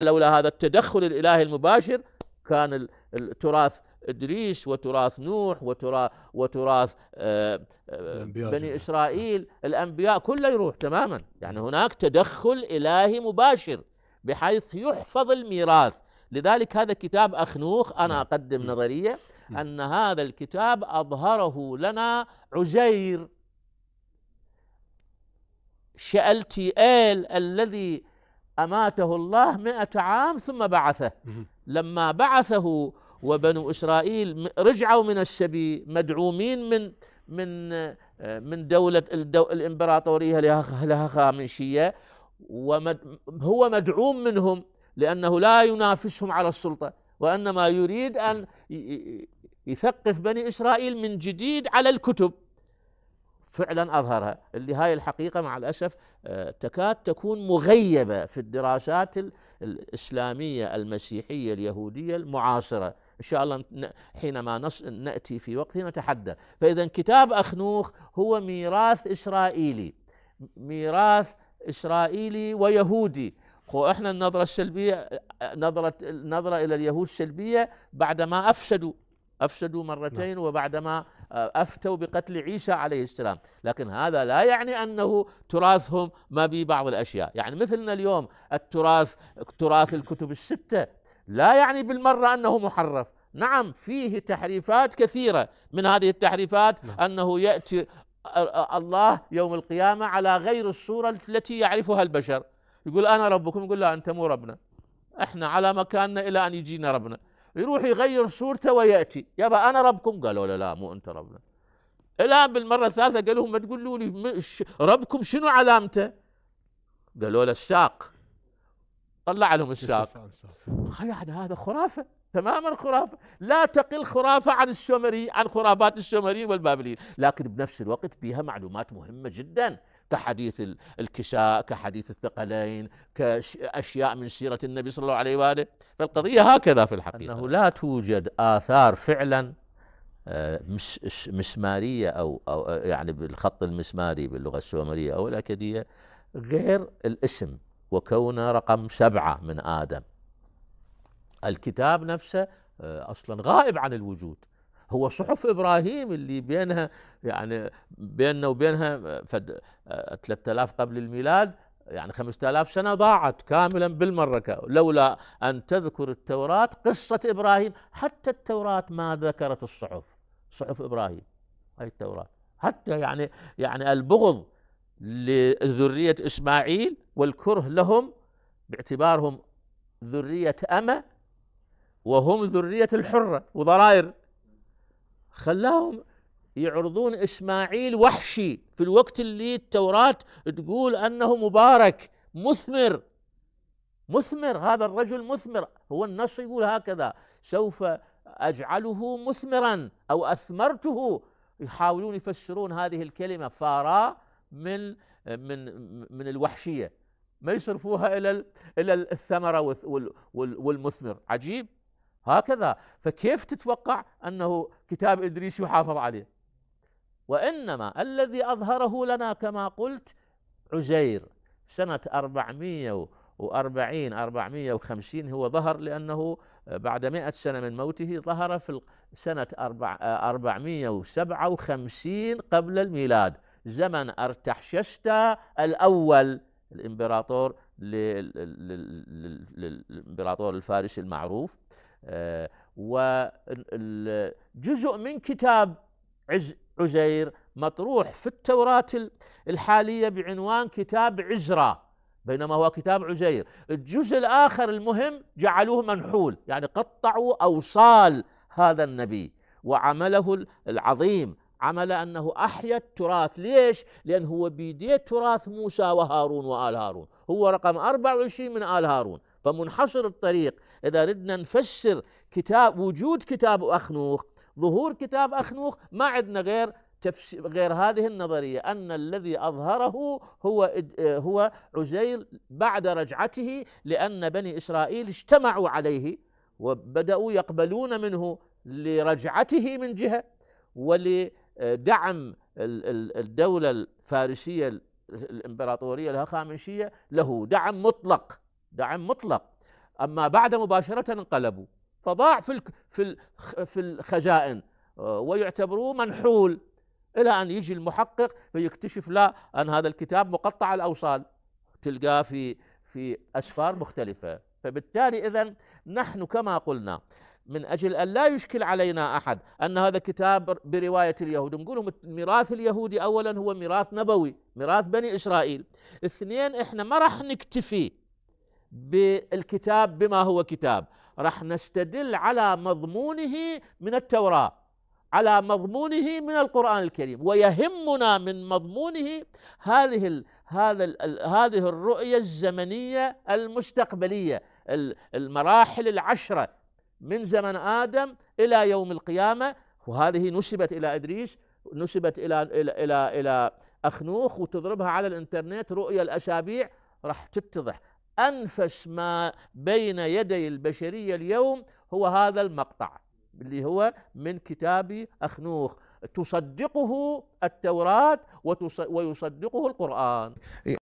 لولا هذا التدخل الإلهي المباشر كان التراث إدريس وتراث نوح وتراث, وتراث آه، آه، بني إسرائيل الأنبياء كله يروح تماما يعني هناك تدخل إلهي مباشر بحيث يحفظ الميراث لذلك هذا كتاب أخنوخ أنا نعم. أقدم نعم. نظرية نعم. أن هذا الكتاب أظهره لنا عزير شالتي ال الذي أماته الله مئة عام ثم بعثه لما بعثه وبنو إسرائيل رجعوا من السبي مدعومين من من من دولة الإمبراطورية الهخامنشية وهو مدعوم منهم لأنه لا ينافسهم على السلطة وإنما يريد أن يثقف بني إسرائيل من جديد على الكتب فعلا أظهرها اللي هاي الحقيقة مع الأسف آه، تكاد تكون مغيبة في الدراسات الإسلامية المسيحية اليهودية المعاصرة إن شاء الله حينما نأتي في وقت نتحدث فإذا كتاب أخنوخ هو ميراث إسرائيلي ميراث إسرائيلي ويهودي احنا النظرة السلبية نظرة النظرة إلى اليهود سلبية بعدما أفسدوا أفسدوا مرتين نعم. وبعدما آه، أفتوا بقتل عيسى عليه السلام لكن هذا لا يعني أنه تراثهم ما به بعض الأشياء يعني مثلنا اليوم التراث تراث الكتب الستة لا يعني بالمرة أنه محرف نعم فيه تحريفات كثيرة من هذه التحريفات نعم. أنه يأتي الله يوم القيامة على غير الصورة التي يعرفها البشر يقول أنا ربكم يقول لا أنت مو ربنا احنا على مكاننا إلى أن يجينا ربنا يروح يغير صورته وياتي يابا انا ربكم قالوا له لا مو انت ربنا الان بالمره الثالثه قال لهم ما تقولوا لي ربكم شنو علامته؟ قالوا له الساق طلع لهم الساق يعني هذا خرافه تماما خرافه لا تقل خرافه عن السومري عن خرافات السومريين والبابليين لكن بنفس الوقت بها معلومات مهمه جدا كحديث الكساء كحديث الثقلين كأشياء من سيرة النبي صلى الله عليه وآله فالقضية هكذا في الحقيقة أنه لا توجد آثار فعلا آه، مسمارية أو, أو يعني بالخط المسماري باللغة السومرية أو الأكدية غير الاسم وكونه رقم سبعة من آدم الكتاب نفسه آه، أصلا غائب عن الوجود هو صحف ابراهيم اللي بينها يعني بيننا وبينها 3000 قبل الميلاد يعني 5000 سنه ضاعت كاملا بالمره لولا ان تذكر التوراه قصه ابراهيم حتى التوراه ما ذكرت الصحف صحف ابراهيم هاي التوراه حتى يعني يعني البغض لذريه اسماعيل والكره لهم باعتبارهم ذريه امه وهم ذريه الحره وضرائر خلاهم يعرضون اسماعيل وحشي في الوقت اللي التوراه تقول انه مبارك مثمر مثمر هذا الرجل مثمر هو النص يقول هكذا سوف اجعله مثمرا او اثمرته يحاولون يفسرون هذه الكلمه فارا من من من الوحشيه ما يصرفوها الى الى الثمره والمثمر عجيب هكذا فكيف تتوقع أنه كتاب إدريس يحافظ عليه وإنما الذي أظهره لنا كما قلت عزير سنة 440 450 هو ظهر لأنه بعد مئة سنة من موته ظهر في سنة 457 قبل الميلاد زمن أرتحششتا الأول الإمبراطور للإمبراطور الفارسي المعروف وجزء من كتاب عزير مطروح في التوراة الحالية بعنوان كتاب عزرا بينما هو كتاب عزير الجزء الآخر المهم جعلوه منحول يعني قطعوا أوصال هذا النبي وعمله العظيم عمل أنه أحيا التراث ليش؟ لأنه هو بيديه تراث موسى وهارون وآل هارون هو رقم 24 من آل هارون فمنحصر الطريق إذا ردنا نفسر كتاب وجود كتاب أخنوخ ظهور كتاب أخنوخ ما عندنا غير غير هذه النظرية أن الذي أظهره هو هو عزير بعد رجعته لأن بني إسرائيل اجتمعوا عليه وبدأوا يقبلون منه لرجعته من جهة ولدعم الدولة الفارسية الإمبراطورية الهخامنشية له دعم مطلق دعم مطلق أما بعد مباشرة انقلبوا فضاع في في في الخزائن آه، ويعتبروه منحول إلى أن يجي المحقق فيكتشف لا أن هذا الكتاب مقطع الأوصال تلقاه في في أسفار مختلفة فبالتالي إذا نحن كما قلنا من أجل أن لا يشكل علينا أحد أن هذا كتاب برواية اليهود نقول الميراث اليهودي أولا هو ميراث نبوي ميراث بني إسرائيل اثنين إحنا ما راح نكتفي بالكتاب بما هو كتاب راح نستدل على مضمونه من التوراه على مضمونه من القران الكريم ويهمنا من مضمونه هذه الـ هذا الـ هذه الرؤيه الزمنيه المستقبليه المراحل العشره من زمن ادم الى يوم القيامه وهذه نسبت الى ادريس نسبت الى الى الى, إلى اخنوخ وتضربها على الانترنت رؤيه الاسابيع راح تتضح أنفس ما بين يدي البشرية اليوم هو هذا المقطع اللي هو من كتاب أخنوخ تصدقه التوراة ويصدقه القرآن